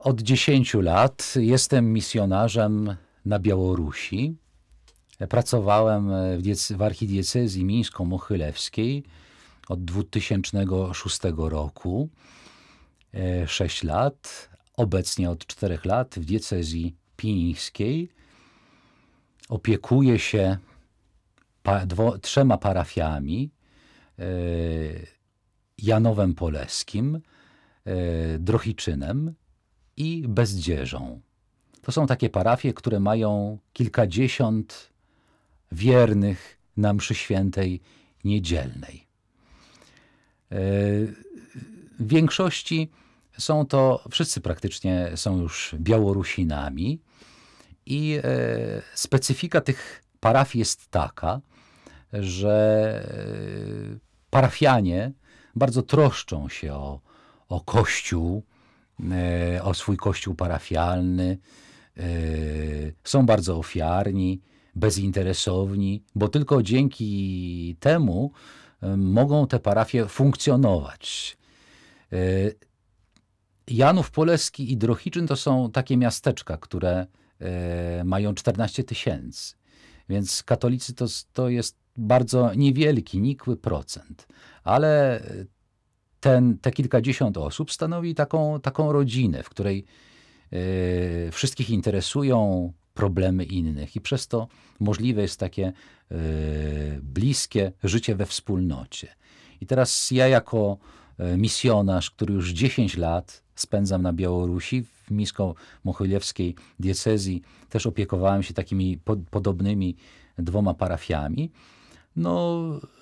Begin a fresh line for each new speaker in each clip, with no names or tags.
Od 10 lat jestem misjonarzem na Białorusi. Pracowałem w, w archidiecezji mińsko-mochylewskiej od 2006 roku, 6 e, lat, obecnie od 4 lat w diecezji pińskiej. Opiekuję się pa, dwo, trzema parafiami, e, Janowem Poleskim, e, Drohiczynem i Bezdzieżą. To są takie parafie, które mają kilkadziesiąt wiernych na mszy świętej niedzielnej. E, w większości są to, wszyscy praktycznie są już Białorusinami i e, specyfika tych parafii jest taka, że e, parafianie bardzo troszczą się o, o Kościół, E, o swój kościół parafialny, e, są bardzo ofiarni, bezinteresowni, bo tylko dzięki temu e, mogą te parafie funkcjonować. Janów Poleski i Drohiczyn to są takie miasteczka, które mają 14 tysięcy. Więc katolicy to, to jest bardzo niewielki, nikły procent. Ale ten, te kilkadziesiąt osób stanowi taką, taką rodzinę, w której y, wszystkich interesują problemy innych i przez to możliwe jest takie y, bliskie życie we wspólnocie. I teraz ja jako e, misjonarz, który już 10 lat spędzam na Białorusi, w Misko-Mochylewskiej diecezji też opiekowałem się takimi podobnymi dwoma parafiami. No,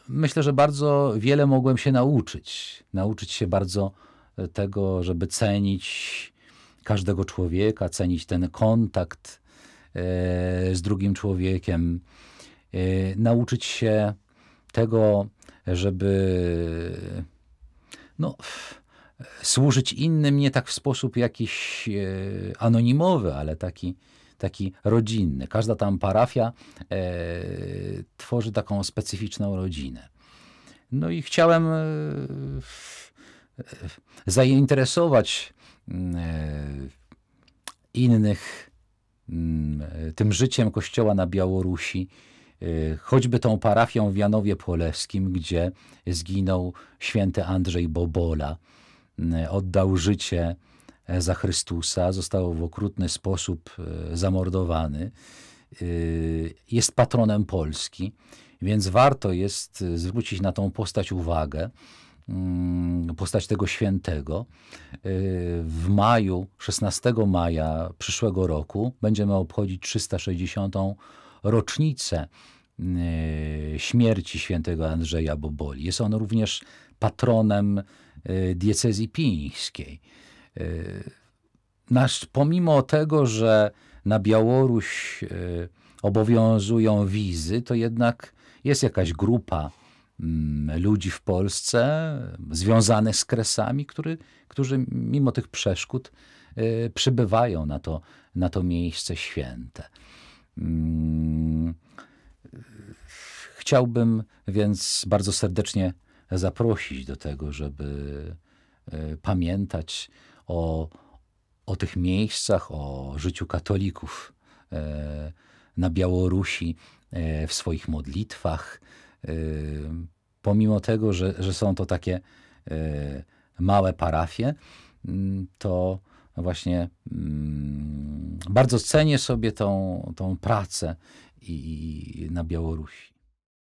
myślę, że bardzo wiele mogłem się nauczyć. Nauczyć się bardzo e, tego, żeby cenić każdego człowieka, cenić ten kontakt e, z drugim człowiekiem, e, nauczyć się tego, żeby no, służyć innym nie tak w sposób jakiś anonimowy, ale taki taki rodzinny. Każda tam parafia e, tworzy taką specyficzną rodzinę. No i chciałem e, e, zainteresować e, innych mm, tym życiem kościoła na Białorusi, e, choćby tą parafią w Janowie Polewskim, gdzie zginął święty Andrzej Bobola, e, oddał życie E, za Chrystusa, został w okrutny sposób e, zamordowany. E, jest patronem Polski, więc warto jest zwrócić na tą postać uwagę mm, postać tego świętego. W maju, 16 maja przyszłego roku, będziemy obchodzić 360. rocznicę śmierci świętego Andrzeja Boboli. Jest on również patronem diecezji pińskiej. Y, nasz, pomimo tego, że na Białoruś y, obowiązują wizy, to jednak jest jakaś grupa mm, ludzi w Polsce związanych z kresami, który, którzy mimo tych przeszkód y, przybywają na to, na to miejsce święte. Mm, chciałbym więc bardzo serdecznie zaprosić do tego, żeby pamiętać o, o tych miejscach, o życiu katolików e, na Białorusi, e, w swoich modlitwach. E, pomimo tego, że, że są to takie małe parafie, to właśnie mm, bardzo cenię sobie tą, tą pracę i, i na Białorusi.